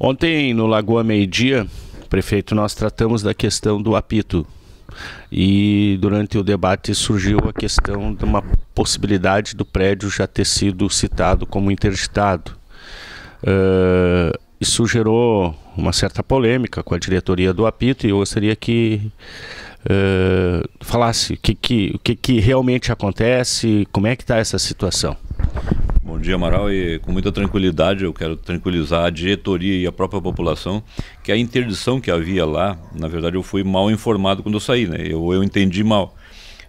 Ontem, no Lagoa Meio Dia, prefeito, nós tratamos da questão do apito. E durante o debate surgiu a questão de uma possibilidade do prédio já ter sido citado como interditado. Uh, isso gerou uma certa polêmica com a diretoria do apito e eu gostaria que uh, falasse o que, que, que, que realmente acontece, como é que está essa situação. Bom dia, Amaral, e com muita tranquilidade eu quero tranquilizar a diretoria e a própria população que a interdição que havia lá, na verdade eu fui mal informado quando eu saí, né? Eu, eu entendi mal.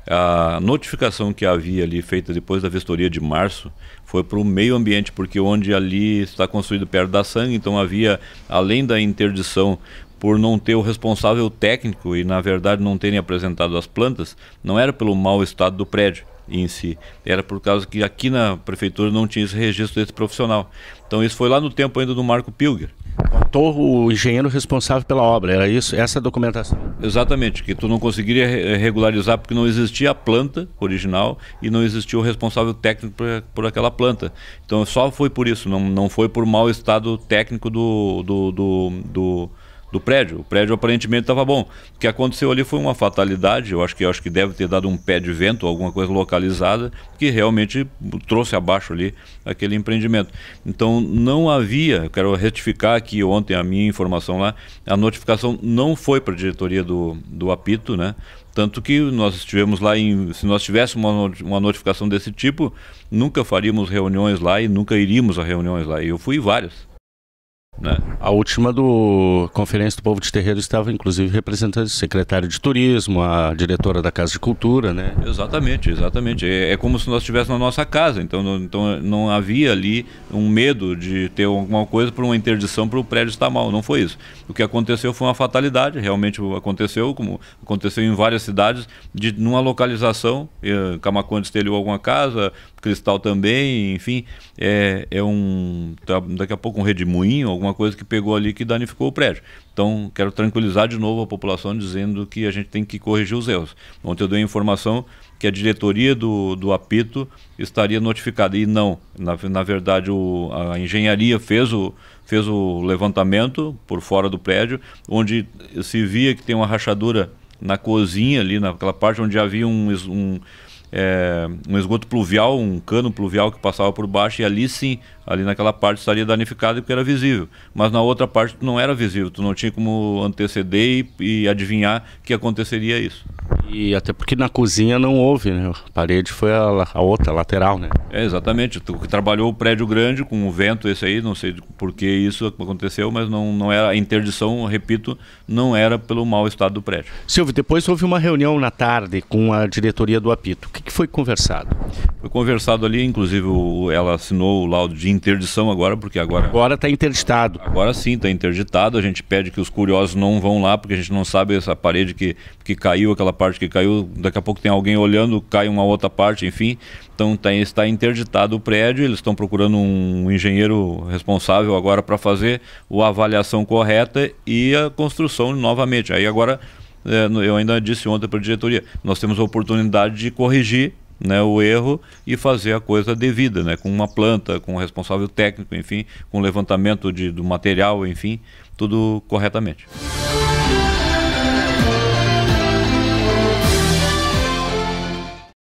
A notificação que havia ali feita depois da vistoria de março foi para o meio ambiente, porque onde ali está construído perto da sangue, então havia, além da interdição por não ter o responsável técnico e, na verdade, não terem apresentado as plantas, não era pelo mau estado do prédio em si. Era por causa que aqui na prefeitura não tinha esse registro desse profissional. Então isso foi lá no tempo ainda do Marco Pilger. Contou o engenheiro responsável pela obra, era isso, essa é documentação. Exatamente, que tu não conseguiria eh, regularizar porque não existia a planta original e não existia o responsável técnico por, por aquela planta. Então só foi por isso, não, não foi por mau estado técnico do, do, do, do do prédio. O prédio aparentemente estava bom. O que aconteceu ali foi uma fatalidade. Eu acho que eu acho que deve ter dado um pé de vento, alguma coisa localizada que realmente trouxe abaixo ali aquele empreendimento. Então não havia, eu quero retificar aqui ontem a minha informação lá, a notificação não foi para a diretoria do, do apito, né? Tanto que nós estivemos lá em. Se nós tivéssemos uma notificação desse tipo, nunca faríamos reuniões lá e nunca iríamos a reuniões lá. E eu fui várias. Né? A última do Conferência do Povo de Terreiro estava, inclusive, representando do secretário de Turismo, a diretora da Casa de Cultura, né? Exatamente, exatamente. É, é como se nós estivéssemos na nossa casa, então não, então não havia ali um medo de ter alguma coisa por uma interdição para o prédio estar mal, não foi isso. O que aconteceu foi uma fatalidade, realmente aconteceu, como aconteceu em várias cidades, de numa localização, eh, Camacuã destelhou alguma casa, cristal também, enfim, é, é um tá, daqui a pouco um redemoinho, alguma coisa que pegou ali que danificou o prédio. Então quero tranquilizar de novo a população dizendo que a gente tem que corrigir os erros. Ontem eu dei a informação que a diretoria do, do apito estaria notificada e não, na, na verdade o, a engenharia fez o fez o levantamento por fora do prédio, onde se via que tem uma rachadura na cozinha ali naquela parte onde havia um, um é, um esgoto pluvial, um cano pluvial que passava por baixo e ali sim, ali naquela parte estaria danificado porque era visível. Mas na outra parte não era visível, tu não tinha como anteceder e, e adivinhar que aconteceria isso. E até porque na cozinha não houve, né? A parede foi a, a outra, a lateral, né? É, exatamente. Tu trabalhou o prédio grande com o vento esse aí, não sei por que isso aconteceu, mas não, não era a interdição, repito, não era pelo mau estado do prédio. Silvio, depois houve uma reunião na tarde com a diretoria do Apito. O que, que foi conversado? Foi conversado ali, inclusive o, ela assinou o laudo de interdição agora, porque agora... Agora está interditado. Agora sim, está interditado. A gente pede que os curiosos não vão lá, porque a gente não sabe essa parede que, que caiu, aquela parte parte que caiu, daqui a pouco tem alguém olhando, cai uma outra parte, enfim. Então tá, está interditado o prédio, eles estão procurando um engenheiro responsável agora para fazer a avaliação correta e a construção novamente. Aí agora, é, eu ainda disse ontem para a diretoria, nós temos a oportunidade de corrigir né, o erro e fazer a coisa devida, né, com uma planta, com um responsável técnico, enfim, com levantamento de, do material, enfim, tudo corretamente.